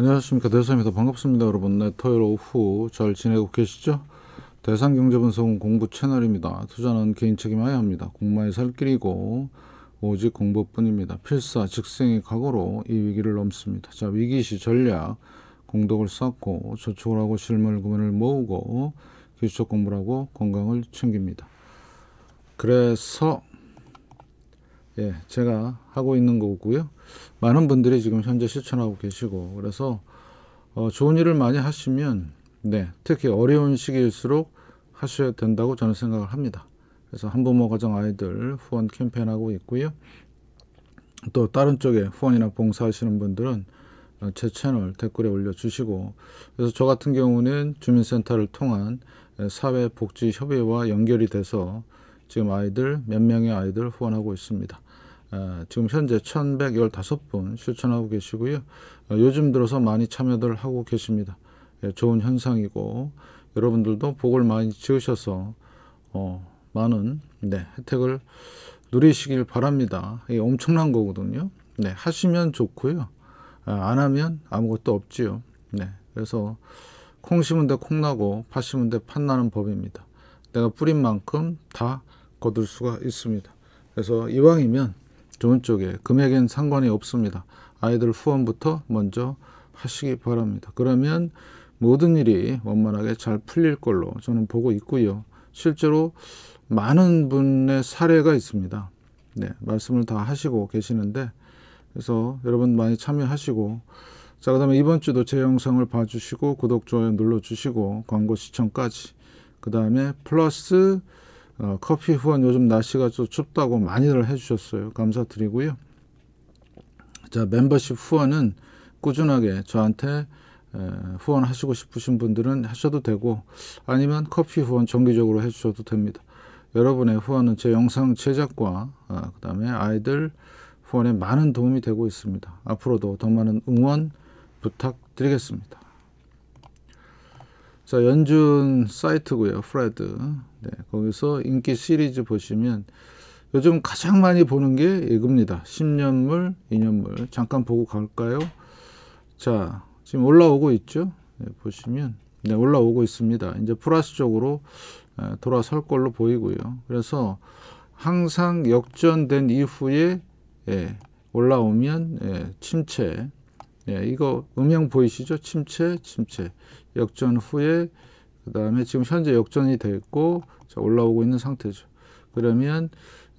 안녕하십니까 대사입니다. 반갑습니다, 여러분. 네, 토요일 오후 잘 지내고 계시죠? 대상 경제분석 공부 채널입니다. 투자는 개인 책임하에 합니다. 공마의 살 길이고 오직 공부뿐입니다. 필사 직생의 각오로 이 위기를 넘습니다. 자 위기 시 전략 공덕을 쌓고 저축을 하고 실물 금을 모으고 기초 공부라고 건강을 챙깁니다. 그래서 예, 제가 하고 있는 거고요. 많은 분들이 지금 현재 실천하고 계시고 그래서 어, 좋은 일을 많이 하시면 네, 특히 어려운 시기일수록 하셔야 된다고 저는 생각을 합니다. 그래서 한부모 가정 아이들 후원 캠페인하고 있고요. 또 다른 쪽에 후원이나 봉사하시는 분들은 어, 제 채널 댓글에 올려주시고 그래서 저 같은 경우는 주민센터를 통한 사회복지협의회와 연결이 돼서 지금 아이들 몇 명의 아이들 후원하고 있습니다. 지금 현재 1115분 실천하고 계시고요. 어, 요즘 들어서 많이 참여들 하고 계십니다. 예, 좋은 현상이고 여러분들도 복을 많이 지으셔서 어, 많은 네, 혜택을 누리시길 바랍니다. 엄청난 거거든요. 네, 하시면 좋고요. 아, 안 하면 아무것도 없지요. 네, 그래서 콩 심은 데 콩 나고 팥 심은 데팥 나는 법입니다. 내가 뿌린 만큼 다 거둘 수가 있습니다. 그래서 이왕이면 좋은 쪽에 금액엔 상관이 없습니다. 아이들 후원부터 먼저 하시기 바랍니다. 그러면 모든 일이 원만하게 잘 풀릴 걸로 저는 보고 있고요. 실제로 많은 분의 사례가 있습니다. 네, 말씀을 다 하시고 계시는데 그래서 여러분 많이 참여하시고 자, 그 다음에 이번 주도 제 영상을 봐주시고 구독, 좋아요 눌러주시고 광고 시청까지 그 다음에 플러스 어, 커피 후원 요즘 날씨가 좀 춥다고 많이들 해주셨어요. 감사드리고요. 자 멤버십 후원은 꾸준하게 저한테 후원하시고 싶으신 분들은 하셔도 되고 아니면 커피 후원 정기적으로 해주셔도 됩니다. 여러분의 후원은 제 영상 제작과 아, 그 다음에 아이들 후원에 많은 도움이 되고 있습니다. 앞으로도 더 많은 응원 부탁드리겠습니다. 자 연준 사이트고요 프레드 네, 거기서 인기 시리즈 보시면 요즘 가장 많이 보는 게 이겁니다 10년물 2년물 잠깐 보고 갈까요 자 지금 올라오고 있죠 네, 보시면 네, 올라오고 있습니다 이제 플러스 쪽으로 돌아설 걸로 보이고요 그래서 항상 역전된 이후에 예, 올라오면 예, 침체 예, 이거 음영 보이시죠? 침체, 침체. 역전 후에 그 다음에 지금 현재 역전이 됐고 자, 올라오고 있는 상태죠. 그러면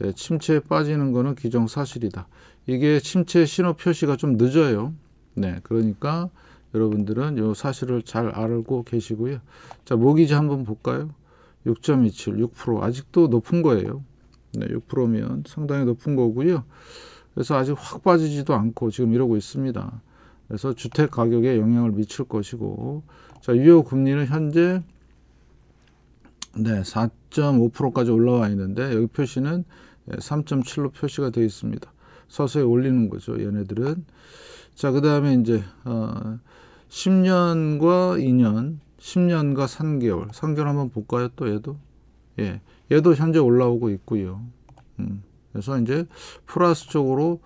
예, 침체에 빠지는 거는 기정사실이다. 이게 침체 신호 표시가 좀 늦어요. 네, 그러니까 여러분들은 요 사실을 잘 알고 계시고요. 자, 모기지 한번 볼까요? 6.27, 6% 아직도 높은 거예요. 네, 6%면 상당히 높은 거고요. 그래서 아직 확 빠지지도 않고 지금 이러고 있습니다. 그래서 주택 가격에 영향을 미칠 것이고 자 유효 금리는 현재 네 4.5%까지 올라와 있는데 여기 표시는 3.7로 표시가 되어 있습니다. 서서히 올리는 거죠. 얘네들은 자그 다음에 이제 어, 10년과 2년 10년과 3개월 3개월 한번 볼까요? 또 얘도 예 얘도 현재 올라오고 있고요. 음, 그래서 이제 플러스 쪽으로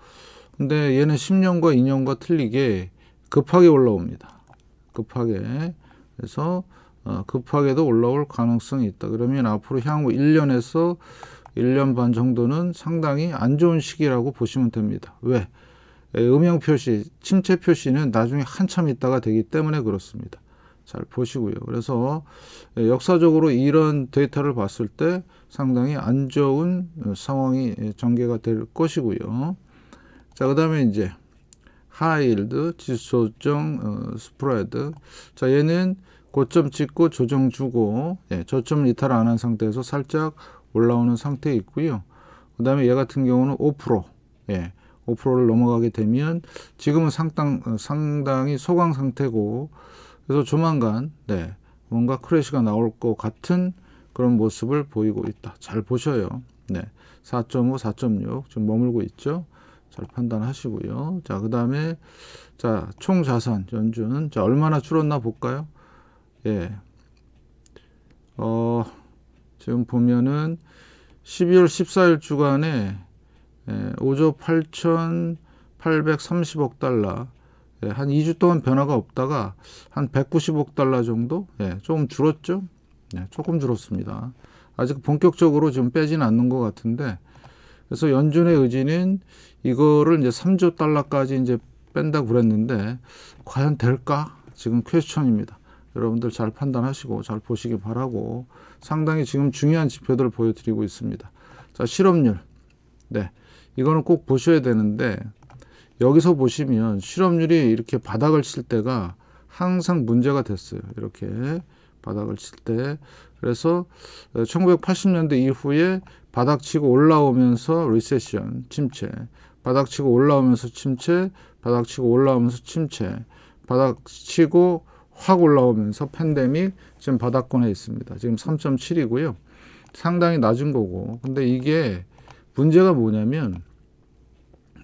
근데 얘는 10년과 2년과 틀리게 급하게 올라옵니다. 급하게. 그래서 어, 급하게도 올라올 가능성이 있다. 그러면 앞으로 향후 1년에서 1년 반 정도는 상당히 안 좋은 시기라고 보시면 됩니다. 왜? 예, 음영 표시, 침체 표시는 나중에 한참 있다가 되기 때문에 그렇습니다. 잘 보시고요. 그래서 예, 역사적으로 이런 데이터를 봤을 때 상당히 안 좋은 어, 상황이 전개가 될 것이고요. 자, 그 다음에 이제 하이힐드, 지수조정, 어, 스프레드. 자, 얘는 고점 찍고 조정 주고 예, 저점 이탈 안 한 상태에서 살짝 올라오는 상태에 있고요. 그 다음에 얘 같은 경우는 5% 예, 5%를 넘어가게 되면 지금은 상당, 어, 상당히 소강 상태고 그래서 조만간 네, 뭔가 크래시가 나올 것 같은 그런 모습을 보이고 있다. 잘 보셔요. 네, 4.5, 4.6 지금 머물고 있죠. 잘 판단하시고요. 자, 그 다음에, 자, 총 자산, 연준. 자, 얼마나 줄었나 볼까요? 예. 어, 지금 보면은 12월 14일 주간에 예, 5조 8,830억 달러, 예, 한 2주 동안 변화가 없다가 한 190억 달러 정도? 예, 조금 줄었죠? 예, 조금 줄었습니다. 아직 본격적으로 지금 빼지는 않는 것 같은데, 그래서 연준의 의지는 이거를 이제 3조 달러까지 이제 뺀다고 그랬는데 과연 될까? 지금 퀘스천입니다. 여러분들 잘 판단하시고 잘 보시기 바라고 상당히 지금 중요한 지표들을 보여드리고 있습니다. 자, 실업률. 네. 이거는 꼭 보셔야 되는데 여기서 보시면 실업률이 이렇게 바닥을 칠 때가 항상 문제가 됐어요. 이렇게 바닥을 칠 때. 그래서 1980년대 이후에 바닥치고 올라오면서 리세션, 침체. 바닥치고 올라오면서 침체, 바닥치고 올라오면서 침체. 바닥치고 확 올라오면서 팬데믹 지금 바닥권에 있습니다. 지금 3.7이고요. 상당히 낮은 거고. 근데 이게 문제가 뭐냐면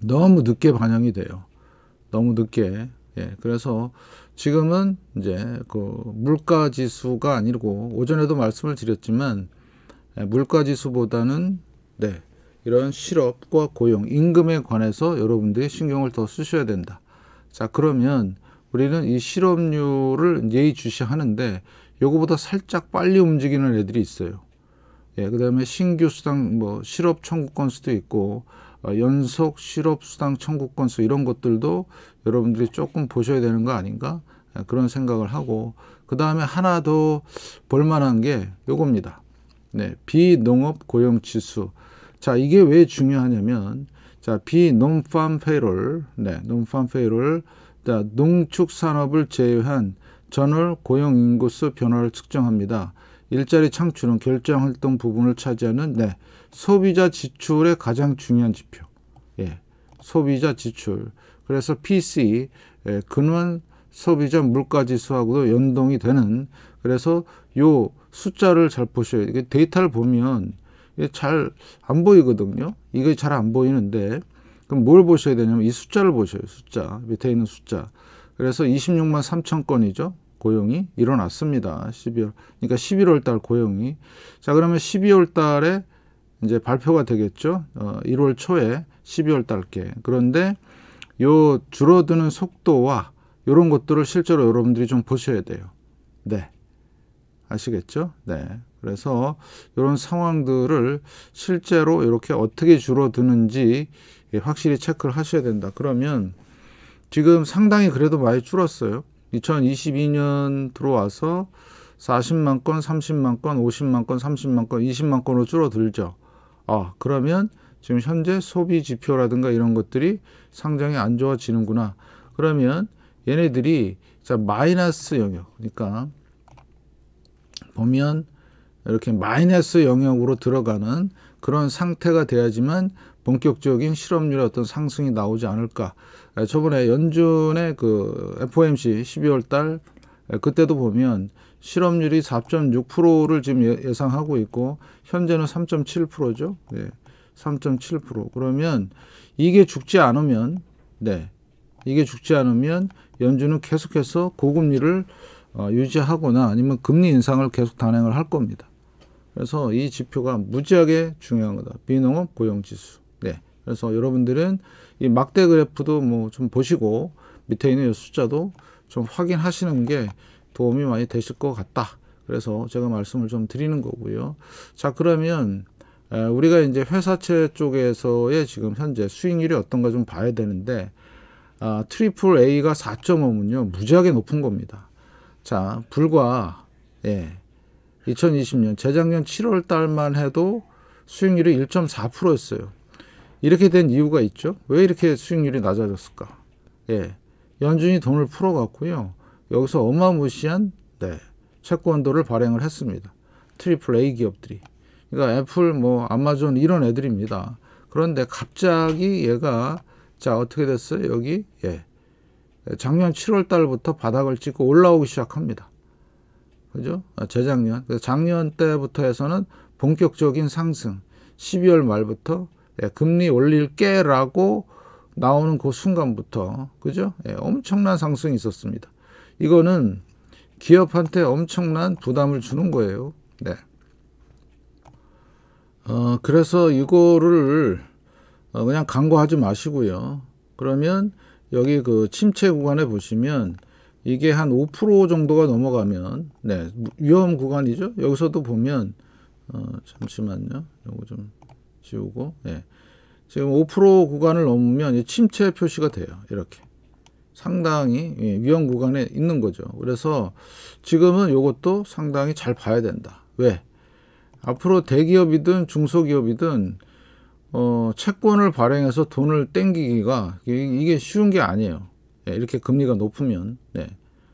너무 늦게 반영이 돼요. 너무 늦게. 예. 그래서 지금은 이제 그 물가 지수가 아니고 오전에도 말씀을 드렸지만 예, 물가 지수보다는 네, 이런 실업과 고용, 임금에 관해서 여러분들이 신경을 더 쓰셔야 된다. 자, 그러면 우리는 이 실업률을 예의주시하는데 요거보다 살짝 빨리 움직이는 애들이 있어요. 예, 그다음에 신규 수당 뭐 실업 청구 건수도 있고 어, 연속 실업 수당 청구 건수 이런 것들도 여러분들이 조금 보셔야 되는 거 아닌가? 예, 그런 생각을 하고 그다음에 하나 더 볼 만한 게 요겁니다. 네, 비농업 고용 지수. 자, 이게 왜 중요하냐면 자, 비농팜 페이롤. 네, 농팜 페이롤. 자, 농축 산업을 제외한 전월 고용 인구수 변화를 측정합니다. 일자리 창출은 결정 활동 부분을 차지하는 네, 소비자 지출의 가장 중요한 지표. 예. 소비자 지출. 그래서 PC 예, 근원 소비자 물가 지수하고도 연동이 되는 그래서 요 숫자를 잘 보셔야 돼요. 데이터를 보면 잘 안 보이거든요. 이게 잘 안 보이는데 그럼 뭘 보셔야 되냐면 이 숫자를 보셔요. 숫자 밑에 있는 숫자. 그래서 26만 3천 건이죠. 고용이 일어났습니다. 12월 그러니까 11월 달 고용이 자 그러면 12월 달에 이제 발표가 되겠죠. 어, 1월 초에 12월 달께 그런데 요 줄어드는 속도와 이런 것들을 실제로 여러분들이 좀 보셔야 돼요. 네. 아시겠죠? 네. 그래서 이런 상황들을 실제로 이렇게 어떻게 줄어드는지 예, 확실히 체크를 하셔야 된다. 그러면 지금 상당히 그래도 많이 줄었어요. 2022년 들어와서 40만 건, 30만 건, 50만 건, 30만 건, 20만 건으로 줄어들죠. 아, 그러면 지금 현재 소비 지표라든가 이런 것들이 상당히 안 좋아지는구나. 그러면 얘네들이 자 마이너스 영역. 그러니까 보면 이렇게 마이너스 영역으로 들어가는 그런 상태가 돼야지만 본격적인 실업률의 어떤 상승이 나오지 않을까. 저번에 연준의 그 FOMC 12월 달 그때도 보면 실업률이 4.6%를 지금 예, 예상하고 있고 현재는 3.7%죠. 네. 3.7%. 그러면 이게 죽지 않으면 네. 이게 죽지 않으면 연준은 계속해서 고금리를 어, 유지하거나 아니면 금리 인상을 계속 단행을 할 겁니다. 그래서 이 지표가 무지하게 중요한 거다. 비농업 고용지수. 네. 그래서 여러분들은 이 막대 그래프도 뭐 좀 보시고 밑에 있는 이 숫자도 좀 확인하시는 게 도움이 많이 되실 것 같다. 그래서 제가 말씀을 좀 드리는 거고요. 자 그러면 우리가 이제 회사채 쪽에서의 지금 현재 수익률이 어떤가 좀 봐야 되는데 아, 트리플 A가 4.5면요 무지하게 높은 겁니다. 자, 불과 예, 2020년 재작년 7월 달만 해도 수익률이 1.4%였어요. 이렇게 된 이유가 있죠. 왜 이렇게 수익률이 낮아졌을까? 예. 연준이 돈을 풀어 갔고요 여기서 어마무시한 네, 채권도를 발행을 했습니다. 트리플 A 기업들이. 그러니까 애플 뭐 아마존 이런 애들입니다. 그런데 갑자기 얘가 자, 어떻게 됐어요? 여기 예. 작년 7월 달부터 바닥을 찍고 올라오기 시작합니다. 그죠? 아, 재작년. 작년 때부터 해서는 본격적인 상승. 12월 말부터 예, 금리 올릴게라고 나오는 그 순간부터 그죠? 예, 엄청난 상승이 있었습니다. 이거는 기업한테 엄청난 부담을 주는 거예요. 네. 어, 그래서 이거를 어, 그냥 강구하지 마시고요. 그러면 여기 그 침체 구간에 보시면 이게 한 5% 정도가 넘어가면 네 위험 구간이죠. 여기서도 보면 어, 잠시만요. 이거 좀 지우고 네. 지금 5% 구간을 넘으면 침체 표시가 돼요. 이렇게 상당히 예, 위험 구간에 있는 거죠. 그래서 지금은 이것도 상당히 잘 봐야 된다. 왜? 앞으로 대기업이든 중소기업이든 어, 채권을 발행해서 돈을 땡기기가 이게 쉬운 게 아니에요. 네, 이렇게 금리가 높으면 네,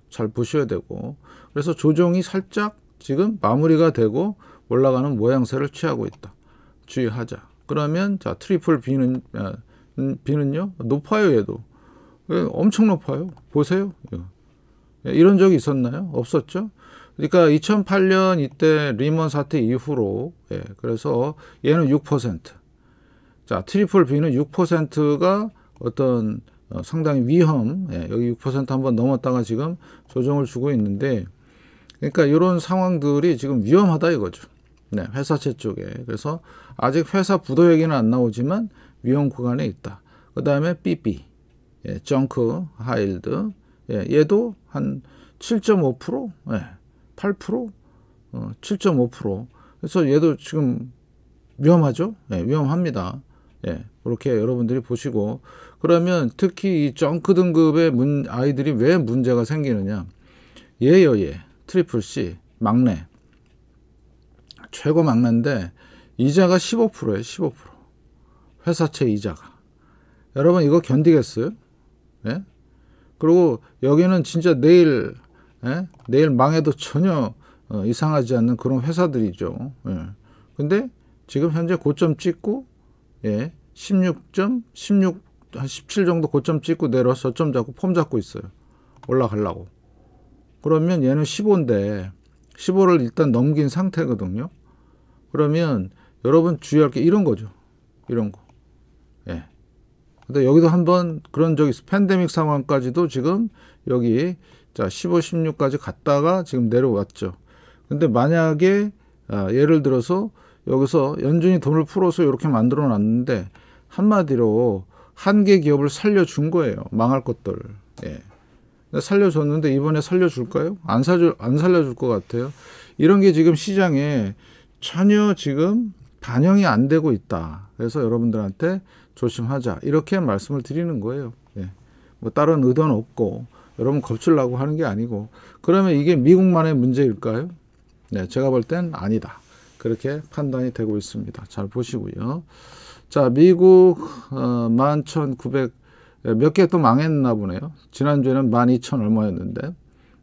잘 보셔야 되고 그래서 조정이 살짝 지금 마무리가 되고 올라가는 모양새를 취하고 있다. 주의하자. 그러면 자 트리플 B는 아, 음, B는요 높아요 얘도 예, 엄청 높아요. 보세요. 예, 이런 적이 있었나요? 없었죠. 그러니까 2008년 이때 리먼 사태 이후로 예, 그래서 얘는 자, 트리플 B는 6%가 어떤 어, 상당히 위험, 예, 여기 6% 한번 넘었다가 지금 조정을 주고 있는데, 그러니까 이런 상황들이 지금 위험하다 이거죠. 네, 회사채 쪽에. 그래서 아직 회사 부도 얘기는 안 나오지만 위험 구간에 있다. 그 다음에 BB, 예, 정크, 하일드, 예, 얘도 한 7.5%, 예, 8%, 어, 7.5%. 그래서 얘도 지금 위험하죠? 예, 위험합니다. 예, 그렇게 여러분들이 보시고 그러면 특히 이 정크 등급의 문, 아이들이 왜 문제가 생기느냐 예요 예 트리플 C 막내 최고 막내인데 이자가 15%예요 15% 회사채 이자가 여러분 이거 견디겠어요? 예? 그리고 여기는 진짜 내일 예? 내일 망해도 전혀 어, 이상하지 않는 그런 회사들이죠. 예. 근데 지금 현재 고점 찍고 예. 16점 16한17 정도 고점 찍고 내려서 점 잡고 폼 잡고 있어요. 올라가려고. 그러면 얘는 15인데 15를 일단 넘긴 상태거든요. 그러면 여러분 주의할 게 이런 거죠. 이런 거. 예. 근데 여기도 한번 그런 적이 있어. 팬데믹 상황까지도 지금 여기 자 15, 16까지 갔다가 지금 내려왔죠. 근데 만약에 아, 예를 들어서 여기서 연준이 돈을 풀어서 이렇게 만들어 놨는데 한마디로 한 개 기업을 살려준 거예요. 망할 것들. 예. 살려줬는데 이번에 살려줄까요? 안, 사줄, 안 살려줄 것 같아요. 이런 게 지금 시장에 전혀 지금 반영이 안 되고 있다. 그래서 여러분들한테 조심하자. 이렇게 말씀을 드리는 거예요. 예. 뭐 다른 의도는 없고 여러분 겁출라고 하는 게 아니고 그러면 이게 미국만의 문제일까요? 네, 제가 볼 땐 아니다. 그렇게 판단이 되고 있습니다. 잘 보시고요. 자, 미국 어, 11,900 몇 개또 예, 망했나 보네요. 지난주에는 12,000 얼마였는데.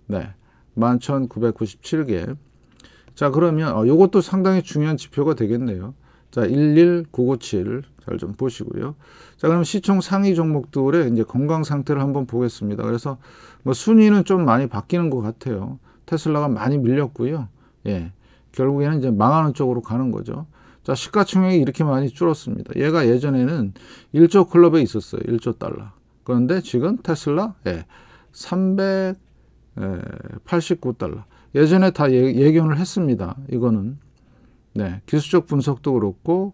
네. 11,997개. 자, 그러면 어, 이것도 상당히 중요한 지표가 되겠네요. 자, 11997 잘 좀 보시고요. 자, 그럼 시총 상위 종목들의 이제 건강 상태를 한번 보겠습니다. 그래서 뭐 순위는 좀 많이 바뀌는 것 같아요. 테슬라가 많이 밀렸고요. 예. 결국에는 이제 망하는 쪽으로 가는 거죠. 자, 시가총액이 이렇게 많이 줄었습니다. 얘가 예전에는 1조 클럽에 있었어요. 1조 달러. 그런데 지금 테슬라, 예, 389달러. 예전에 다 예, 견을 했습니다. 이거는. 네, 기술적 분석도 그렇고,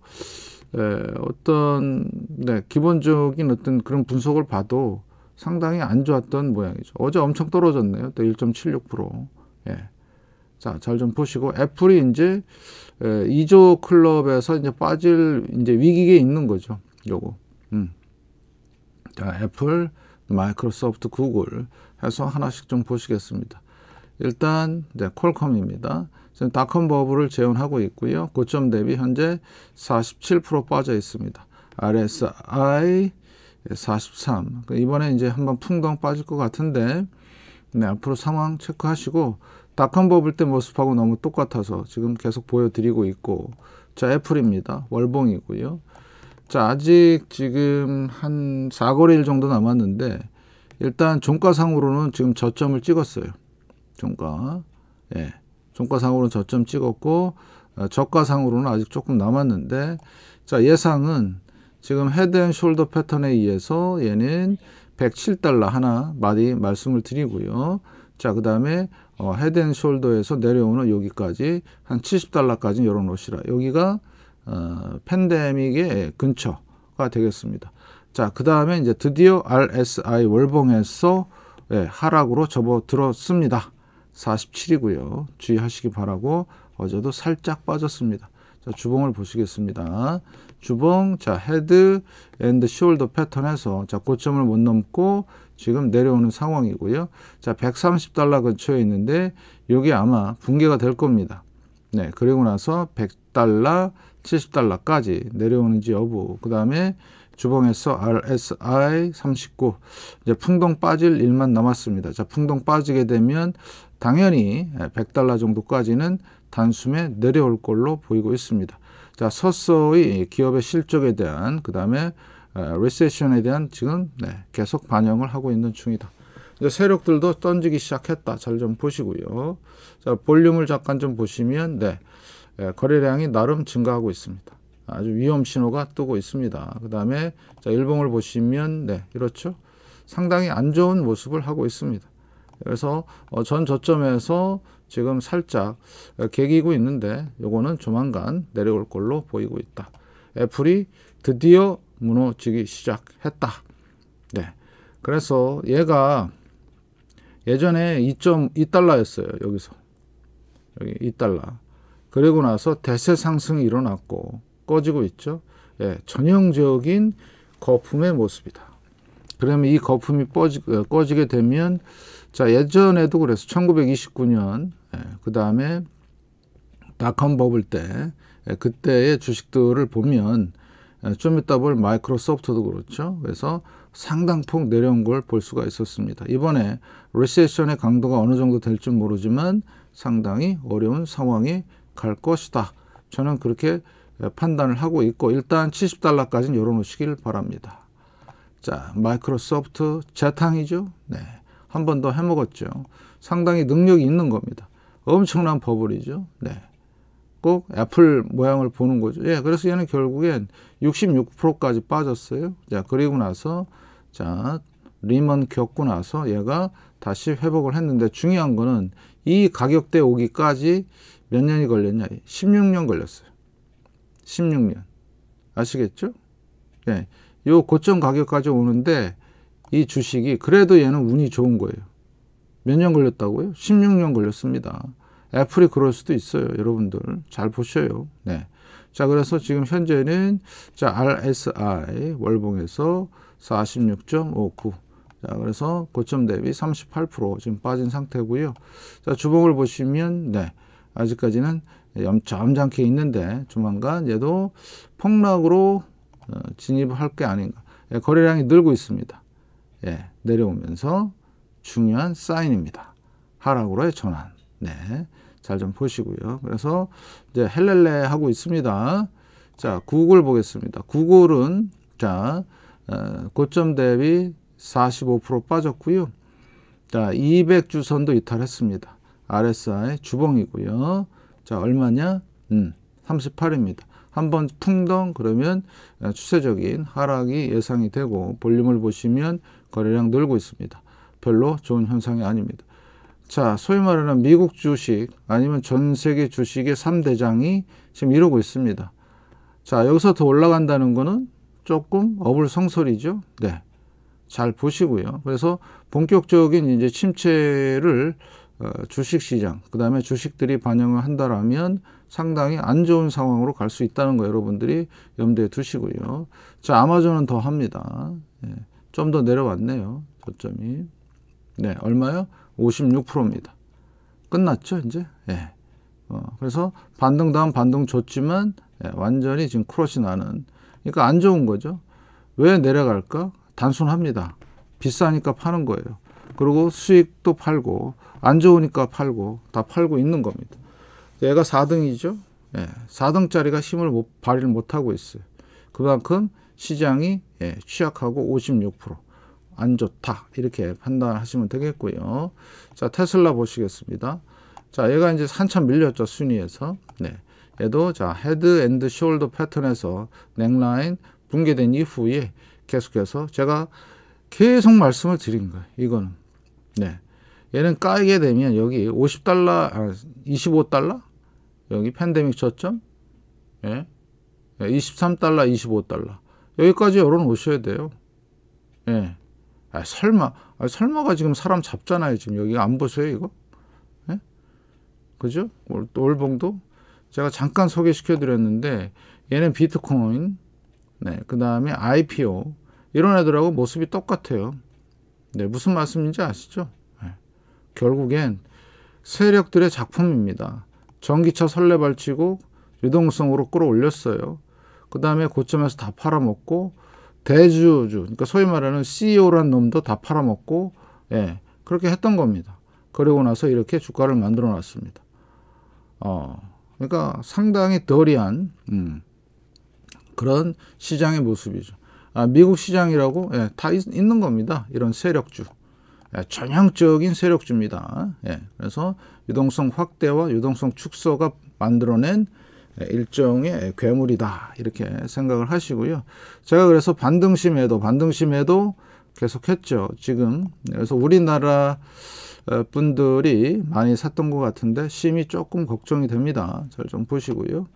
예, 어떤, 네, 기본적인 어떤 그런 분석을 봐도 상당히 안 좋았던 모양이죠. 어제 엄청 떨어졌네요. 또 1.76%. 예. 자, 잘 좀 보시고 애플이 이제 2조 클럽에서 이제 빠질 이제 위기에 있는 거죠. 요거. 음. 자, 애플, 마이크로소프트, 구글 해서 하나씩 좀 보시겠습니다. 일단 네, 콜컴입니다. 지금 닷컴 버블을 재현하고 있고요. 고점 대비 현재 47% 빠져 있습니다. RSI 43. 그 이번에 이제 한번 풍덩 빠질 것 같은데 네, 앞으로 상황 체크하시고 닷컴 버블 때 모습하고 너무 똑같아서 지금 계속 보여드리고 있고 자 애플입니다. 월봉이고요. 자 아직 지금 한 4거래일 정도 남았는데 일단 종가상으로는 지금 저점을 찍었어요. 종가 예 종가상으로는 저점 찍었고 어, 저가상으로는 아직 조금 남았는데 자 예상은 지금 헤드앤숄더 패턴에 의해서 얘는 107달러 하나 마디 말씀을 드리고요. 자, 그 다음에 어, 헤드앤숄더에서 내려오는 여기까지 한 70달러까지 이런 옷이라 여기가 어, 팬데믹의 근처가 되겠습니다. 자, 그 다음에 이제 드디어 RSI 월봉에서 예, 하락으로 접어들었습니다. 47이고요. 주의하시기 바라고 어제도 살짝 빠졌습니다. 자, 주봉을 보시겠습니다. 주봉, 자, 헤드 앤드 숄더 패턴에서 자, 고점을 못 넘고 지금 내려오는 상황이고요. 자, 130달러 근처에 있는데 여기 아마 붕괴가 될 겁니다. 네, 그리고 나서 100달러, 70달러까지 내려오는지 여부. 그다음에 주봉에서 RSI 39 이제 풍동 빠질 일만 남았습니다. 자, 풍동 빠지게 되면 당연히 100달러 예, 정도까지는 단숨에 내려올 걸로 보이고 있습니다. 자, 서서히 기업의 실적에 대한 그다음에 리세션에 예, 대한 지금 네, 계속 반영을 하고 있는 중이다. 이제 세력들도 던지기 시작했다. 잘 좀 보시고요. 자, 볼륨을 잠깐 좀 보시면 네, 예, 거래량이 나름 증가하고 있습니다. 아주 위험 신호가 뜨고 있습니다. 그 다음에 일봉을 보시면 네, 이렇죠. 상당히 안 좋은 모습을 하고 있습니다. 그래서 어, 전 저점에서 지금 살짝 어, 개기고 있는데 요거는 조만간 내려올 걸로 보이고 있다. 애플이 드디어 무너지기 시작했다. 네. 그래서 얘가 예전에 2.2달러였어요. 여기서. 여기 2달러. 그리고 나서 대세 상승이 일어났고 꺼지고 있죠. 예, 전형적인 거품의 모습이다. 그러면 이 거품이 뻗지, 어, 꺼지게 되면 자 예전에도 그래서 1929년 예, 그 다음에 닷컴 버블 때 예, 그때의 주식들을 보면 예, 좀 이따 볼 마이크로소프트도 그렇죠. 그래서 상당폭 내려온 걸 볼 수가 있었습니다. 이번에 리세션의 강도가 어느 정도 될지 모르지만 상당히 어려운 상황이 갈 것이다. 저는 그렇게 예, 판단을 하고 있고 일단 70달러까지는 열어놓으시길 바랍니다. 자, 마이크로소프트 재탕이죠. 네, 한 번 더 해먹었죠. 상당히 능력이 있는 겁니다. 엄청난 버블이죠. 네. 꼭 애플 모양을 보는 거죠. 예, 그래서 얘는 결국엔 66%까지 빠졌어요. 자, 그리고 나서 자, 리먼 겪고 나서 얘가 다시 회복을 했는데 중요한 거는 이 가격대 오기까지 몇 년이 걸렸냐? 16년 걸렸어요. 16년. 아시겠죠? 예. 요 고점 가격까지 오는데 이 주식이 그래도 얘는 운이 좋은 거예요. 몇 년 걸렸다고요? 16년 걸렸습니다. 애플이 그럴 수도 있어요. 여러분들 잘 보셔요. 네. 자, 그래서 지금 현재는 자, RSI 월봉에서 46.59. 자, 그래서 고점 대비 38% 지금 빠진 상태고요. 자, 주봉을 보시면 네. 아직까지는 점잖게 있는데 조만간 얘도 폭락으로 어, 진입할 게 아닌가. 예, 거래량이 늘고 있습니다. 예, 내려오면서 중요한 사인입니다. 하락으로의 전환. 네. 잘좀 보시고요. 그래서 이제 헬렐레 하고 있습니다. 자, 구글 보겠습니다. 구글은 자, 어, 고점 대비 45% 빠졌고요. 자, 200 주선도 이탈했습니다. RSI 주봉이고요. 자, 얼마냐? 음, 38입니다. 한번 풍덩 그러면 어, 추세적인 하락이 예상이 되고 볼륨을 보시면 거래량 늘고 있습니다. 별로 좋은 현상이 아닙니다. 자, 소위 말하는 미국 주식 아니면 전 세계 주식의 3대장이 지금 이러고 있습니다. 자, 여기서 더 올라간다는 거는 조금 어불성설이죠. 네. 잘 보시고요. 그래서 본격적인 이제 침체를 어, 주식 시장, 그 다음에 주식들이 반영을 한다라면 상당히 안 좋은 상황으로 갈 수 있다는 거 여러분들이 염두에 두시고요. 자, 아마존은 더 합니다. 네. 예, 좀더 내려왔네요. 저점이. 네, 얼마요? 56%입니다. 끝났죠, 이제? 예. 어, 그래서 반등 다음 반등 줬지만 예, 완전히 지금 크러시 나는 그러니까 안 좋은 거죠. 왜 내려갈까? 단순합니다. 비싸니까 파는 거예요. 그리고 수익도 팔고 안 좋으니까 팔고 다 팔고 있는 겁니다. 얘가 4등이죠. 예, 4등짜리가 힘을 못, 발휘를 못하고 있어요. 그만큼 시장이 예, 취약하고 56%. 안 좋다 이렇게 판단하시면 되겠고요. 자 테슬라 보시겠습니다. 자 얘가 이제 한참 밀렸죠 순위에서. 네. 얘도 자 헤드 앤드 숄더 패턴에서 넥라인 붕괴된 이후에 계속해서 제가 계속 말씀을 드린 거예요. 이거는 네. 얘는 까게 되면 여기 50달러, 아, 25달러? 여기 팬데믹 저점? 예? 23달러, 예, 25달러. 여기까지 열어놓으셔야 돼요. 예. 아, 설마, 아, 설마가 지금 사람 잡잖아요. 지금 여기 안 보세요, 이거? 예? 그죠? 올, 올봉도? 제가 잠깐 소개시켜 드렸는데, 얘는 비트코인, 네, 그 다음에 IPO. 이런 애들하고 모습이 똑같아요. 네, 무슨 말씀인지 아시죠? 네. 결국엔 세력들의 작품입니다. 전기차 설레발치고 유동성으로 끌어올렸어요. 그 다음에 고점에서 다 팔아먹고 대주주, 그러니까 소위 말하는 CEO란 놈도 다 팔아먹고, 예, 그렇게 했던 겁니다. 그리고 나서 이렇게 주가를 만들어 놨습니다. 어, 그러니까 상당히 덜이한, 음, 그런 시장의 모습이죠. 아, 미국 시장이라고, 예, 다 있, 는 겁니다. 이런 세력주. 예, 전형적인 세력주입니다. 예, 그래서 유동성 확대와 유동성 축소가 만들어낸 일종의 괴물이다 이렇게 생각을 하시고요. 제가 그래서 반등심에도 반등심에도 계속했죠. 지금 그래서 우리나라 어, 분들이 많이 샀던 것 같은데 심이 조금 걱정이 됩니다. 잘 좀 보시고요.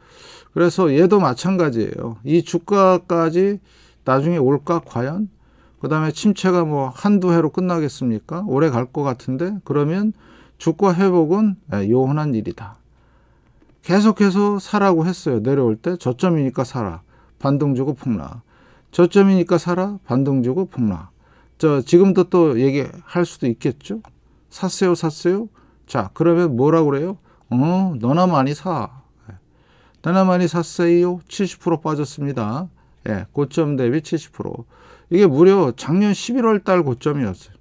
그래서 얘도 마찬가지예요. 이 주가까지 나중에 올까 과연? 그 다음에 침체가 뭐 한두 해로 끝나겠습니까? 오래 갈 것 같은데 그러면 주가 회복은 예, 요원한 일이다. 계속해서 사라고 했어요. 내려올 때 저점이니까 사라. 반동 주고 폭락. 저점이니까 사라. 반동 주고 폭락. 저 지금도 또 얘기할 수도 있겠죠. 샀어요, 샀어요. 자, 그러면 뭐라 그래요? 어, 너나 많이 사. 예. 너나 많이 샀어요. 70% 빠졌습니다. 예, 고점 대비 70%. 이게 무려 작년 11월 달 고점이었어요.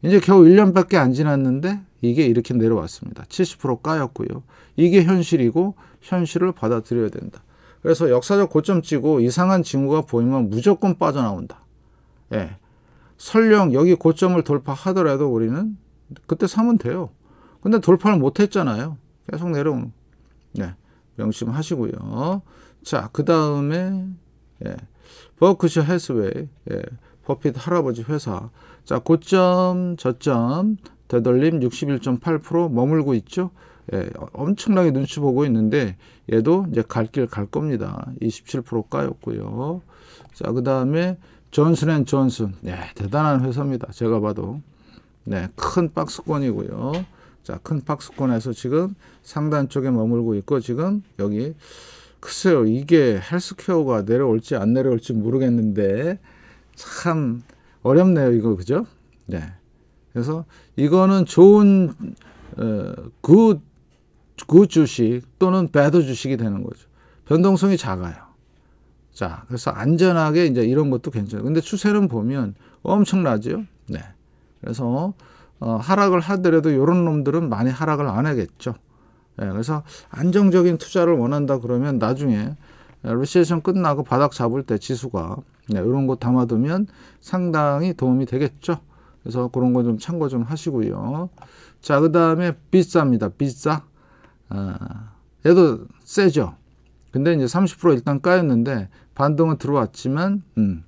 이제 겨우 1년밖에 안 지났는데 이게 이렇게 내려왔습니다. 70% 까였고요. 이게 현실이고 현실을 받아들여야 된다. 그래서 역사적 고점찍고 이상한 징후가 보이면 무조건 빠져나온다. 예. 설령 여기 고점을 돌파하더라도 우리는 그때 사면 돼요. 근데 돌파를 못 했잖아요. 계속 내려오면. 예. 명심하시고요. 자, 그 다음에 예. 버크셔 해스웨이. 예. 버핏 할아버지 회사. 자, 고점, 저점 되돌림 61.8% 머물고 있죠. 예, 엄청나게 눈치 보고 있는데 얘도 이제 갈 길 갈 겁니다. 2 7까였고요 자, 그다음에 전슨앤전슨. 네, 예, 대단한 회사입니다. 제가 봐도. 네, 큰 박스권이고요. 자, 큰 박스권에서 지금 상단 쪽에 머물고 있고 지금 여기 글쎄요. 이게 헬스케어가 내려올지 안 내려올지 모르겠는데 참 어렵네요, 이거. 그죠? 네. 그래서 이거는 좋은 그그 어, 굿 주식 또는 배드 주식이 되는 거죠. 변동성이 작아요. 자, 그래서 안전하게 이제 이런 것도 괜찮아요. 근데 추세는 보면 엄청나죠. 네. 그래서 어, 하락을 하더라도 이런 놈들은 많이 하락을 안 하겠죠. 네, 그래서 안정적인 투자를 원한다 그러면 나중에 루시에이션 어, 끝나고 바닥 잡을 때 지수가 네, 이런 거 담아두면 상당히 도움이 되겠죠. 그래서 그런 거 좀 참고 좀 하시고요. 자, 그 다음에 비싸입니다. 비싸. 어, 얘도 세죠. 근데 이제 30% 일단 까였는데 반등은 들어왔지만 음,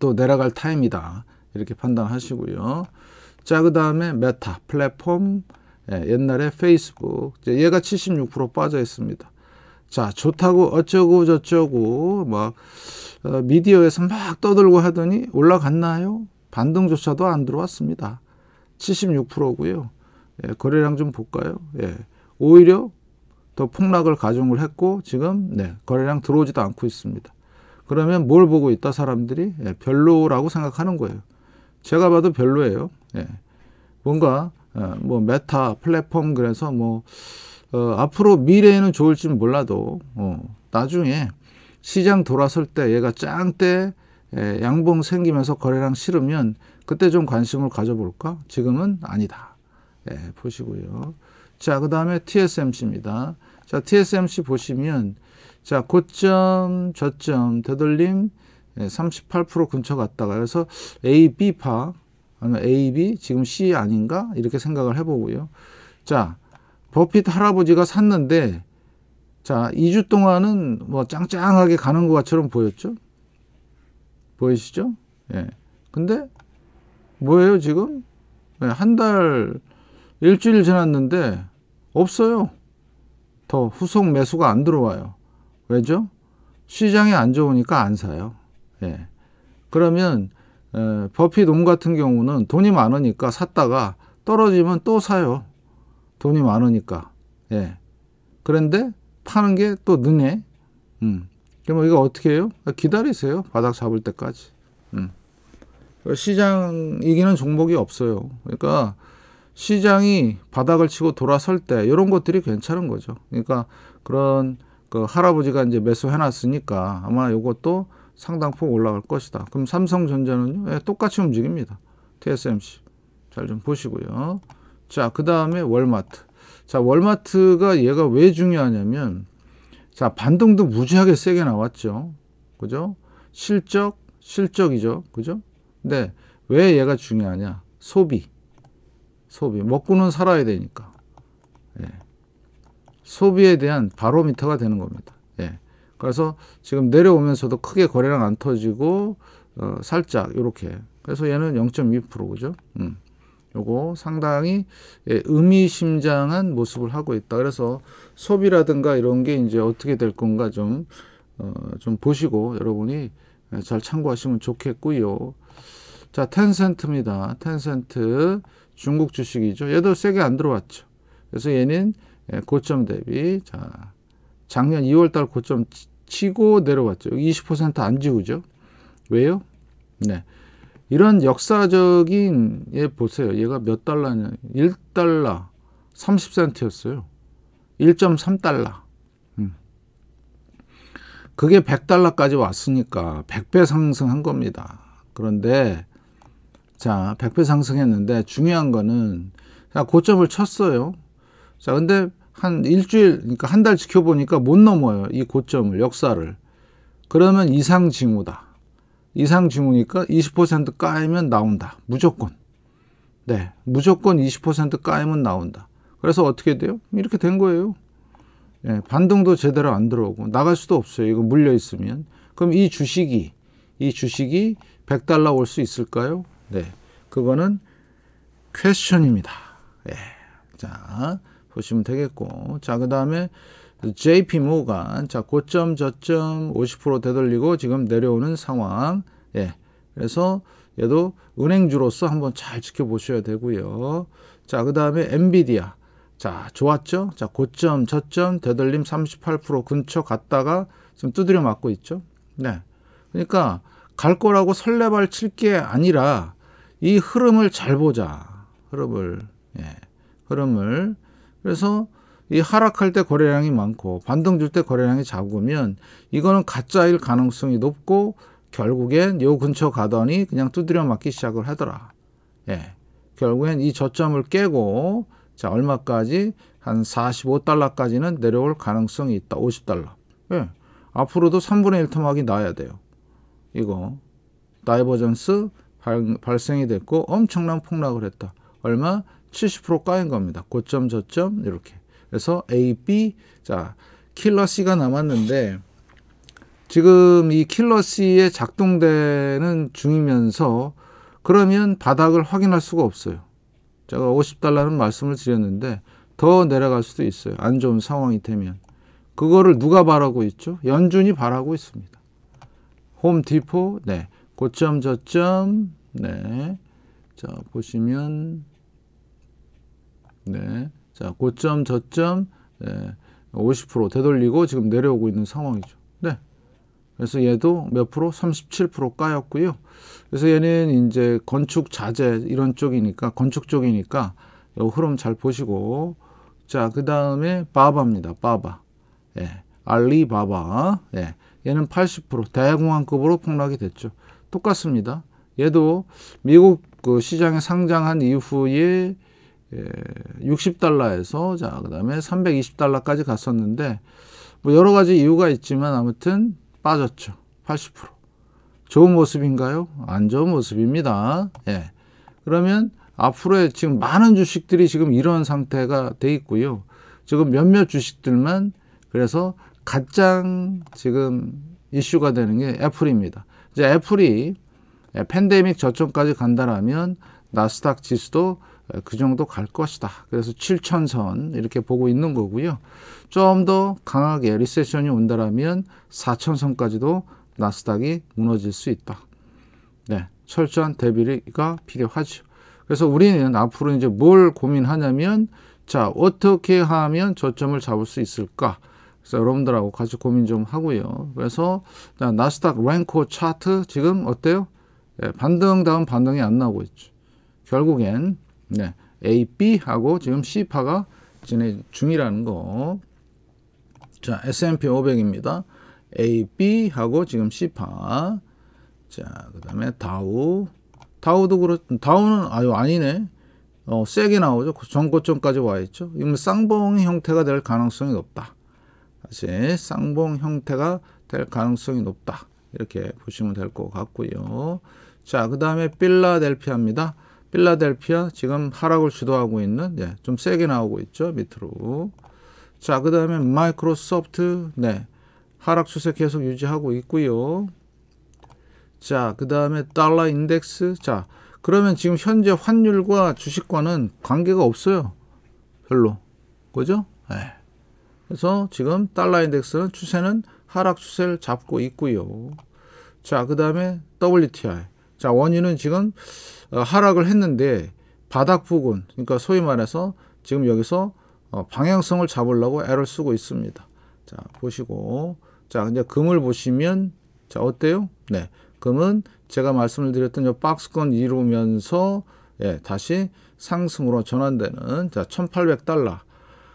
또 내려갈 타임이다. 이렇게 판단하시고요. 자, 그 다음에 메타 플랫폼 예, 옛날에 페이스북 얘가 76% 빠져 있습니다. 자, 좋다고 어쩌고 저쩌고 막 어, 미디어에서 막 떠들고 하더니 올라갔나요? 반등조차도 안 들어왔습니다. 76%고요. 예, 거래량 좀 볼까요? 예, 오히려 더 폭락을 가중을 했고 지금 네, 거래량 들어오지도 않고 있습니다. 그러면 뭘 보고 있다 사람들이 예, 별로라고 생각하는 거예요. 제가 봐도 별로예요. 예, 뭔가 어, 뭐 메타 플랫폼 그래서 뭐 어, 앞으로 미래에는 좋을지는 몰라도 어, 나중에 시장 돌아설 때 얘가 짱때 예, 양봉 생기면서 거래량 싫으면 그때 좀 관심을 가져볼까? 지금은 아니다. 예, 보시고요. 자, 그 다음에 TSMC입니다. 자, TSMC 보시면 자, 고점, 저점, 되돌림 38% 예, 근처 갔다가 그래서 A, B파 A, B 지금 C 아닌가? 이렇게 생각을 해보고요. 자, 버핏 할아버지가 샀는데 자, 2주 동안은 뭐 짱짱하게 가는 것처럼 보였죠. 보이시죠? 예. 근데 뭐예요 지금? 예, 한달 일주일 지났는데 없어요. 더 후속 매수가 안 들어와요. 왜죠? 시장이 안 좋으니까 안 사요. 예. 그러면 에, 어, 버핏 놈 같은 경우는 돈이 많으니까 샀다가 떨어지면 또 사요. 돈이 많으니까. 예. 그런데 파는 게또 느네. 음. 그러면 이거 어떻게 해요? 아, 기다리세요. 바닥 잡을 때까지. 음. 그러니까 시장 이기는 종목이 없어요. 그러니까 시장이 바닥을 치고 돌아설 때 이런 것들이 괜찮은 거죠. 그러니까 그런 그 할아버지가 이제 매수해놨으니까 아마 이것도 상당폭 올라갈 것이다. 그럼 삼성전자는요, 예, 똑같이 움직입니다. TSMC 잘 좀 보시고요. 자, 그 다음에 월마트. 자, 월마트가 얘가 왜 중요하냐면 자, 반등도 무지하게 세게 나왔죠. 그죠? 실적, 실적이죠. 그죠? 근데 왜 얘가 중요하냐? 소비. 소비. 먹고는 살아야 되니까. 예. 소비에 대한 바로미터가 되는 겁니다. 예. 그래서 지금 내려오면서도 크게 거래량 안 터지고 어, 살짝 이렇게. 그래서 얘는 0.2% 그죠? 음. 요거 상당히 예, 의미심장한 모습을 하고 있다. 그래서 소비라든가 이런 게 이제 어떻게 될 건가 좀, 어, 좀 보시고 여러분이 잘 참고하시면 좋겠고요. 자, 텐센트입니다. 텐센트 중국 주식이죠. 얘도 세게 안 들어왔죠. 그래서 얘는 예, 고점 대비 자 작년 2월달 고점 치고 내려왔죠. 20%안 지우죠. 왜요? 네. 이런 역사적인 예 보세요. 얘가 몇 달러냐? 1달러 30센트였어요. 1.3달러. 음. 그게 100달러까지 왔으니까 100배 상승한 겁니다. 그런데 자, 100배 상승했는데 중요한 거는 자, 고점을 쳤어요. 자, 근데 한 일주일, 그러니까 한 달 지켜보니까 못 넘어요. 이 고점을, 역사를. 그러면 이상 징후다. 이상 징후니까 20% 까이면 나온다. 무조건. 네. 무조건 20% 까이면 나온다. 그래서 어떻게 돼요? 이렇게 된 거예요. 네, 반등도 제대로 안 들어오고 나갈 수도 없어요. 이거 물려 있으면. 그럼 이 주식이 이 주식이 100달러 올 수 있을까요? 네. 그거는 퀘스천입니다. 예. 자, 보시면 되겠고. 자, 그다음에 JP 모간 자 고점 저점 50% 되돌리고 지금 내려오는 상황 예 그래서 얘도 은행주로서 한번 잘 지켜보셔야 되고요 자그 다음에 엔비디아 자 좋았죠 자 고점 저점 되돌림 38% 근처 갔다가 지금 두드려 맞고 있죠 네 그러니까 갈 거라고 설레발 칠 게 아니라 이 흐름을 잘 보자 흐름을 예 흐름을 그래서 이 하락할 때 거래량이 많고 반등 줄 때 거래량이 작으면 이거는 가짜일 가능성이 높고 결국엔 요 근처 가더니 그냥 두드려 맞기 시작을 하더라. 예. 결국엔 이 저점을 깨고 자, 얼마까지 한 45달러까지는 내려올 가능성이 있다. 50달러. 예. 앞으로도 3분의 1 토막이 나야 돼요. 이거 다이버전스 발, 발생이 됐고 엄청난 폭락을 했다. 얼마? 70% 까인 겁니다. 고점 저점 이렇게. 그래서 A, B 자 킬러 C가 남았는데 지금 이 킬러 C에 작동되는 중이면서 그러면 바닥을 확인할 수가 없어요. 제가 50달러는 말씀을 드렸는데 더 내려갈 수도 있어요. 안 좋은 상황이 되면. 그거를 누가 바라고 있죠? 연준이 바라고 있습니다. 홈디포, 네. 고점, 저점, 네. 자, 보시면, 네. 자, 고점, 저점 예, 50% 되돌리고 지금 내려오고 있는 상황이죠. 네. 그래서 얘도 몇 프로? 37% 까였고요. 그래서 얘는 이제 건축 자재 이런 쪽이니까 건축 쪽이니까 흐름 잘 보시고 자, 그다음에 바바입니다. 바바. 예. 알리바바. 예. 얘는 80% 대공황급으로 폭락이 됐죠. 똑같습니다. 얘도 미국 그 시장에 상장한 이후에 예, 60달러에서 자 그다음에 320달러까지 갔었는데 뭐 여러 가지 이유가 있지만 아무튼 빠졌죠. 80%. 좋은 모습인가요? 안 좋은 모습입니다. 예. 그러면 앞으로의 지금 많은 주식들이 지금 이런 상태가 돼 있고요. 지금 몇몇 주식들만 그래서 가장 지금 이슈가 되는 게 애플입니다. 이제 애플이 예, 팬데믹 저점까지 간다라면 나스닥 지수도 그 정도 갈 것이다. 그래서 7천선 이렇게 보고 있는 거고요. 좀 더 강하게 리세션이 온다라면 4천선까지도 나스닥이 무너질 수 있다. 네, 철저한 대비가 필요하죠. 그래서 우리는 앞으로 이제 뭘 고민하냐면 자 어떻게 하면 저점을 잡을 수 있을까? 그래서 여러분들하고 같이 고민 좀 하고요. 그래서 자, 나스닥 랭코 차트 지금 어때요? 네, 반등 다음 반등이 안 나오고 있죠. 결국엔 네, A, B하고 지금 C파가 진행 중이라는 거. 자, S&P 500입니다. A, B하고 지금 C파. 자, 그 다음에 다우. 다우도 그렇, 다우는, 아유, 아니네. 어, 세게 나오죠. 전고점까지 와있죠. 이건 쌍봉 형태가 될 가능성이 높다. 다시 쌍봉 형태가 될 가능성이 높다. 이렇게 보시면 될 것 같고요. 자, 그 다음에 필라델피아입니다. 필라델피아 지금 하락을 주도하고 있는 네, 좀 세게 나오고 있죠 밑으로 자그 다음에 마이크로소프트 네 하락 추세 계속 유지하고 있고요 자그 다음에 달러 인덱스 자 그러면 지금 현재 환율과 주식과는 관계가 없어요 별로 그죠 네. 그래서 지금 달러 인덱스는 추세는 하락 추세를 잡고 있고요 자그 다음에 WTI 자, 원인은 지금 어, 하락을 했는데 바닥 부근, 그러니까 소위 말해서 지금 여기서 어, 방향성을 잡으려고 애를 쓰고 있습니다. 자, 보시고 자, 이제 금을 보시면 자, 어때요? 네. 금은 제가 말씀을 드렸던 요 박스권 이루면서 예, 다시 상승으로 전환되는 자, 1800달러.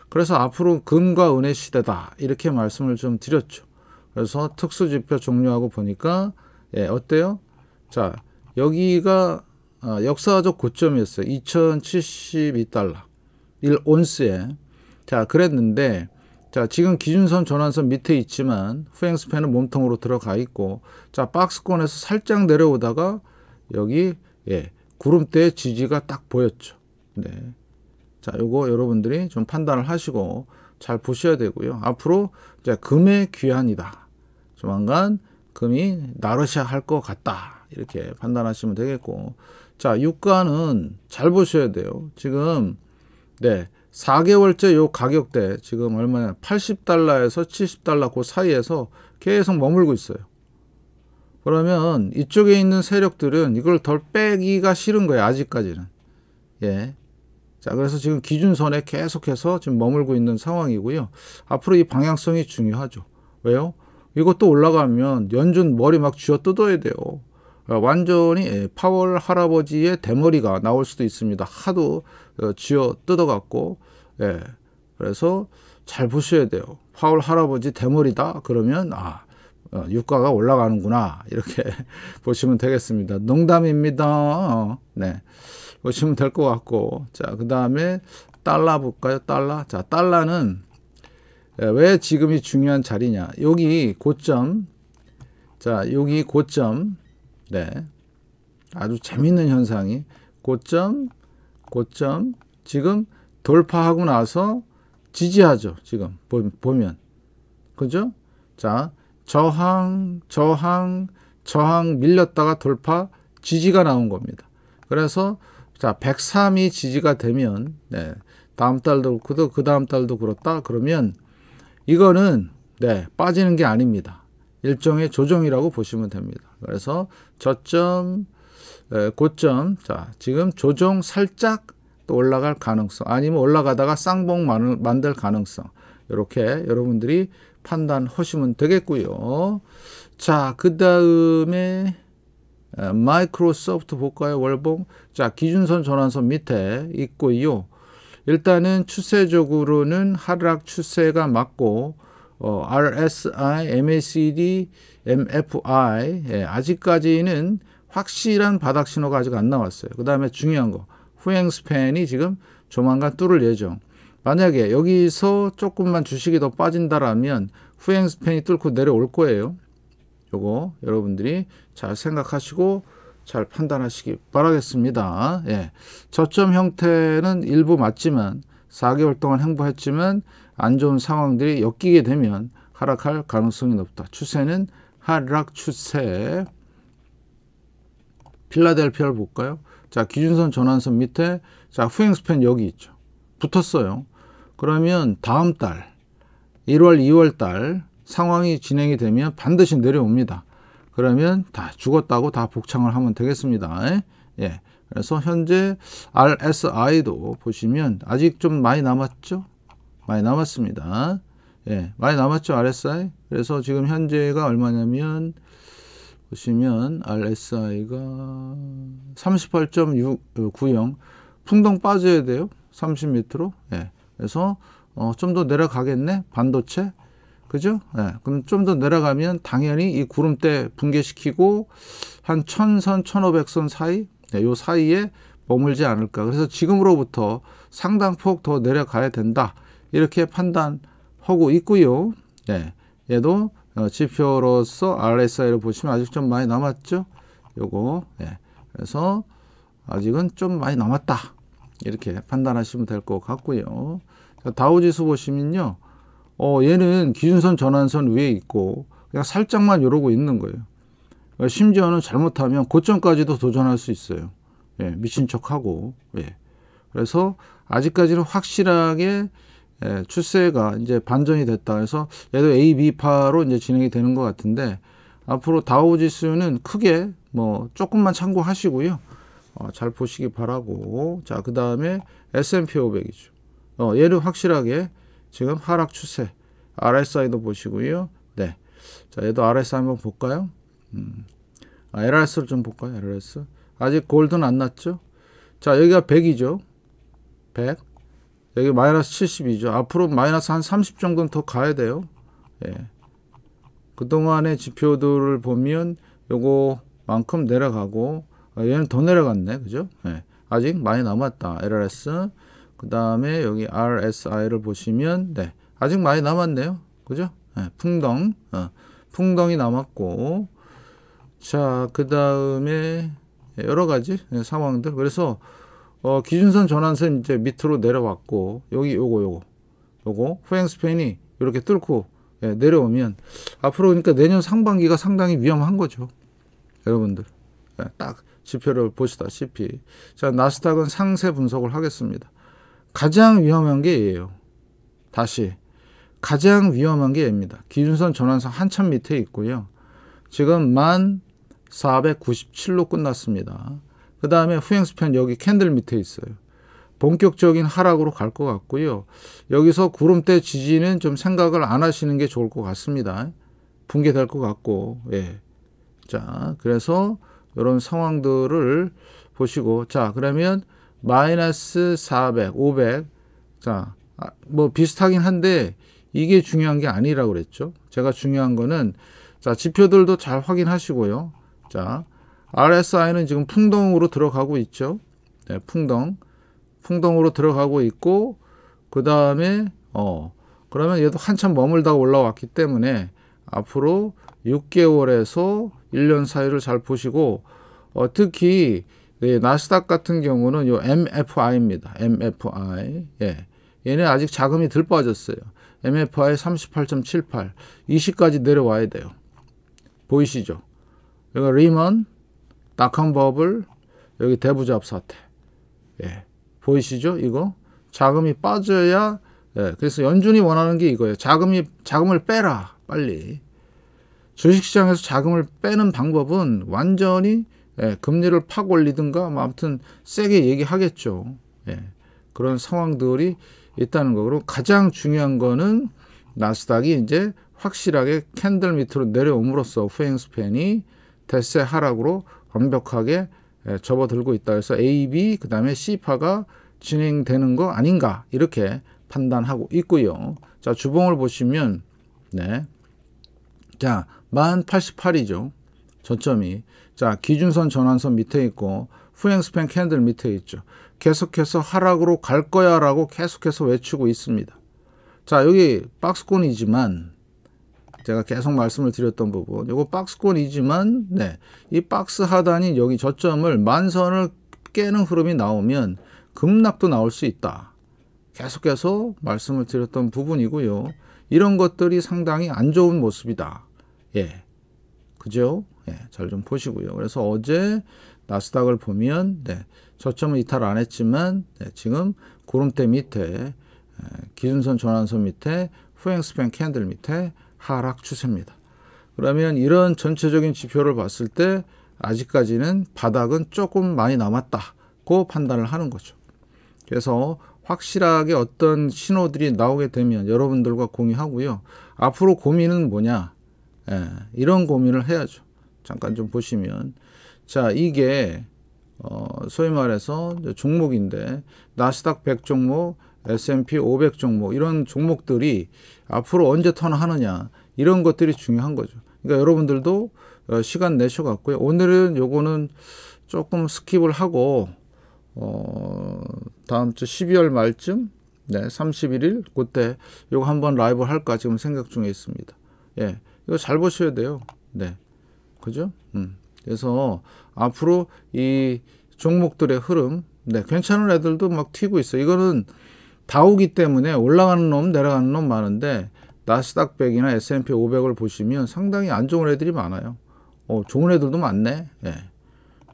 그래서 앞으로 금과 은의 시대다. 이렇게 말씀을 좀 드렸죠. 그래서 특수 지표 종료하고 보니까 예, 어때요? 자, 여기가 아, 역사적 고점이었어요. 2072달러 1온스에 자 그랬는데 자 지금 기준선 전환선 밑에 있지만 후행스팬은 몸통으로 들어가 있고 자 박스권에서 살짝 내려오다가 여기 예 구름대의 지지가 딱 보였죠. 네. 자, 요거 여러분들이 좀 판단을 하시고 잘 보셔야 되고요. 앞으로 이제 금의 귀환이다. 조만간 금이 나르샤 할것 같다. 이렇게 판단하시면 되겠고 자 유가는 잘 보셔야 돼요 지금 네 4개월째 요 가격대 지금 얼마냐 80달러에서 70달러 그 사이에서 계속 머물고 있어요 그러면 이쪽에 있는 세력들은 이걸 덜 빼기가 싫은 거예요 아직까지는 예. 자 그래서 지금 기준선에 계속해서 지금 머물고 있는 상황이고요 앞으로 이 방향성이 중요하죠 왜요? 이것도 올라가면 연준 머리 막 쥐어 뜯어야 돼요 어, 완전히 예, 파월 할아버지의 대머리가 나올 수도 있습니다. 하도 어, 쥐어 뜯어갖고 예. 그래서 잘 보셔야 돼요. 파월 할아버지 대머리다 그러면 아 어, 유가가 올라가는구나 이렇게 보시면 되겠습니다. 농담입니다. 네 보시면 될 것 같고 자그 다음에 달러 볼까요? 달러 자 달러는 예, 왜 지금이 중요한 자리냐 여기 고점 자 여기 고점 네. 아주 재밌는 현상이 고점, 고점, 지금 돌파하고 나서 지지하죠. 지금 보면. 그죠? 자, 저항, 저항, 저항 밀렸다가 돌파, 지지가 나온 겁니다. 그래서 자, 103이 지지가 되면 네. 다음 달도 그렇고 그 다음 달도 그렇다. 그러면 이거는 네, 빠지는 게 아닙니다. 일종의 조정이라고 보시면 됩니다. 그래서 저점, 고점, 자, 지금 조정 살짝 또 올라갈 가능성, 아니면 올라가다가 쌍봉 만들 가능성. 이렇게 여러분들이 판단하시면 되겠고요. 자, 그 다음에 마이크로소프트 볼까요? 월봉. 자, 기준선 전환선 밑에 있고요. 일단은 추세적으로는 하락 추세가 맞고 어, RSI, MACD MFI 예, 아직까지는 확실한 바닥 신호가 아직 안 나왔어요. 그 다음에 중요한 거 후행 스팬이 지금 조만간 뚫을 예정. 만약에 여기서 조금만 주식이 더 빠진다라면 후행 스팬이 뚫고 내려올 거예요. 요거 여러분들이 잘 생각하시고 잘 판단하시기 바라겠습니다. 예. 저점 형태는 일부 맞지만 4개월 동안 행보했지만 안 좋은 상황들이 엮이게 되면 하락할 가능성이 높다. 추세는 하락 추세 필라델피아를 볼까요? 자 기준선 전환선 밑에 자 후행 스팬 여기 있죠. 붙었어요. 그러면 다음 달 1월 2월 달 상황이 진행이 되면 반드시 내려옵니다. 그러면 다 죽었다고 다 복창을 하면 되겠습니다. 예. 그래서 현재 RSI도 보시면 아직 좀 많이 남았죠? 많이 남았습니다. 예, 많이 남았죠, RSI. 그래서 지금 현재가 얼마냐면, 보시면, RSI가 38.690. 풍덩 빠져야 돼요. 30m로. 예. 그래서, 어, 좀 더 내려가겠네? 반도체? 그죠? 예. 그럼 좀 더 내려가면 당연히 이 구름대 붕괴시키고, 한 1000선, 1500선 사이? 예, 요 사이에 머물지 않을까. 그래서 지금으로부터 상당폭 더 내려가야 된다. 이렇게 판단 하고 있고요. 네, 얘도 어, 지표로서 RSI를 보시면 아직 좀 많이 남았죠. 요거 네, 그래서 아직은 좀 많이 남았다 이렇게 판단하시면 될 것 같고요. 다우지수 보시면요. 어, 얘는 기준선 전환선 위에 있고 그냥 살짝만 이러고 있는 거예요. 어, 심지어는 잘못하면 고점까지도 도전할 수 있어요. 예, 미친 척하고. 예. 그래서 아직까지는 확실하게 예, 추세가 이제 반전이 됐다. 해서 얘도 A, B파로 이제 진행이 되는 것 같은데 앞으로 다우 지수는 크게 뭐 조금만 참고하시고요. 어, 잘 보시기 바라고. 자, 그 다음에 S&P 500이죠. 어, 얘를 확실하게 지금 하락 추세. RSI도 보시고요. 네. 자, 얘도 RSI 한번 볼까요? 음. 아, LRS를 좀 볼까요? LRS. 아직 골드는 안 났죠? 자, 여기가 100이죠. 100. 여기 마이너스 72죠. 앞으로 마이너스 한 30 정도는 더 가야 돼요. 예. 그동안의 지표들을 보면 요거만큼 내려가고 아, 얘는 더 내려갔네. 그죠? 예. 아직 많이 남았다. LRS 그 다음에 여기 RSI를 보시면 네. 아직 많이 남았네요. 그죠? 예. 풍덩 어. 풍덩이 남았고 자그 다음에 여러가지 예, 상황들 그래서 어, 기준선 전환선 이제 밑으로 내려왔고 여기 요거 요거 요거 후행 스팬이 이렇게 뚫고 예, 내려오면 앞으로 그러니까 내년 상반기가 상당히 위험한 거죠. 여러분들 예, 딱 지표를 보시다시피 자 나스닥은 상세 분석을 하겠습니다. 가장 위험한 게 얘예요. 다시 가장 위험한 게 얘입니다. 기준선 전환선 한참 밑에 있고요. 지금 만 497로 끝났습니다. 그 다음에 후행수편 여기 캔들 밑에 있어요. 본격적인 하락으로 갈 것 같고요. 여기서 구름대 지지는 좀 생각을 안 하시는 게 좋을 것 같습니다. 붕괴될 것 같고, 예. 자, 그래서 이런 상황들을 보시고, 자, 그러면 마이너스 400, 500. 자, 아, 뭐 비슷하긴 한데 이게 중요한 게 아니라고 그랬죠. 제가 중요한 거는 자, 지표들도 잘 확인하시고요. 자, RSI는 지금 풍덩으로 들어가고 있죠. 네, 풍덩. 풍덩으로 들어가고 있고 그 다음에 어 그러면 얘도 한참 머물다 올라왔기 때문에 앞으로 6개월에서 1년 사이를 잘 보시고 어, 특히 네, 나스닥 같은 경우는 요 MFI입니다. MFI. 예. 얘는 아직 자금이 덜 빠졌어요. MFI 38.78 20까지 내려와야 돼요. 보이시죠? 리먼 낙한 버블 여기 대부잡 사태 예. 보이시죠? 이거 자금이 빠져야 예. 그래서 연준이 원하는 게 이거예요. 자금이 자금을 빼라 빨리 주식시장에서 자금을 빼는 방법은 완전히 예, 금리를 팍 올리든가 뭐 아무튼 세게 얘기하겠죠. 예, 그런 상황들이 있다는 거. 고 가장 중요한 거는 나스닥이 이제 확실하게 캔들 밑으로 내려옴으로써 후행스팬이 대세 하락으로 완벽하게 예, 접어들고 있다 해서 A, B 그다음에 C파가 진행되는 거 아닌가 이렇게 판단하고 있고요. 자 주봉을 보시면 네, 자만8 8이죠 저점이 자 기준선 전환선 밑에 있고 후행스팬 캔들 밑에 있죠. 계속해서 하락으로 갈 거야 라고 계속해서 외치고 있습니다. 자 여기 박스권이지만 제가 계속 말씀을 드렸던 부분 이거 박스권이지만 네, 이 박스 하단이 여기 저점을 만선을 깨는 흐름이 나오면 급락도 나올 수 있다 계속해서 말씀을 드렸던 부분이고요 이런 것들이 상당히 안 좋은 모습이다 예 그죠 예, 잘 좀 보시고요 그래서 어제 나스닥을 보면 네, 저점은 이탈 안 했지만 네, 지금 구름대 밑에 기준선 전환선 밑에 후행스팬 캔들 밑에 하락 추세입니다. 그러면 이런 전체적인 지표를 봤을 때 아직까지는 바닥은 조금 많이 남았다고 판단을 하는 거죠. 그래서 확실하게 어떤 신호들이 나오게 되면 여러분들과 공유하고요. 앞으로 고민은 뭐냐? 예, 이런 고민을 해야죠. 잠깐 좀 보시면 자 이게 어, 소위 말해서 종목인데 나스닥 100 종목 S&P 500 종목 이런 종목들이 앞으로 언제 턴하느냐 이런 것들이 중요한 거죠. 그러니까 여러분들도 어, 시간 내셔 갖고요. 오늘은 요거는 조금 스킵을 하고 어 다음 주 12월 말쯤 네, 31일 그때 요거 한번 라이브 할까 지금 생각 중에 있습니다. 예. 이거 잘 보셔야 돼요. 네. 그죠? 음. 그래서 앞으로 이 종목들의 흐름 네, 괜찮은 애들도 막 튀고 있어. 이거는 다 오기 때문에 올라가는 놈 내려가는 놈 많은데 나스닥 100이나 S&P 500을 보시면 상당히 안 좋은 애들이 많아요. 어, 좋은 애들도 많네. 예.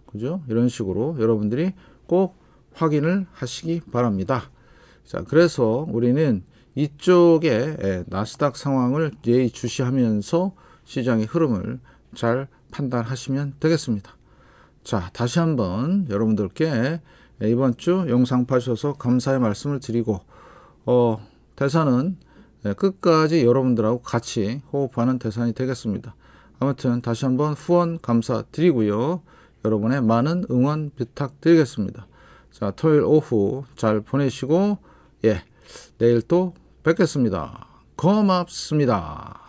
그죠? 이런 식으로 여러분들이 꼭 확인을 하시기 바랍니다. 자, 그래서 우리는 이쪽에 예, 나스닥 상황을 예의주시하면서 시장의 흐름을 잘 판단하시면 되겠습니다. 자, 다시 한번 여러분들께 네, 이번 주 영상 봐주셔서 감사의 말씀을 드리고 어, 대사는 네, 끝까지 여러분들하고 같이 호흡하는 대사이 되겠습니다. 아무튼 다시 한번 후원 감사드리고요. 여러분의 많은 응원 부탁드리겠습니다. 자, 토요일 오후 잘 보내시고 예, 내일 또 뵙겠습니다. 고맙습니다.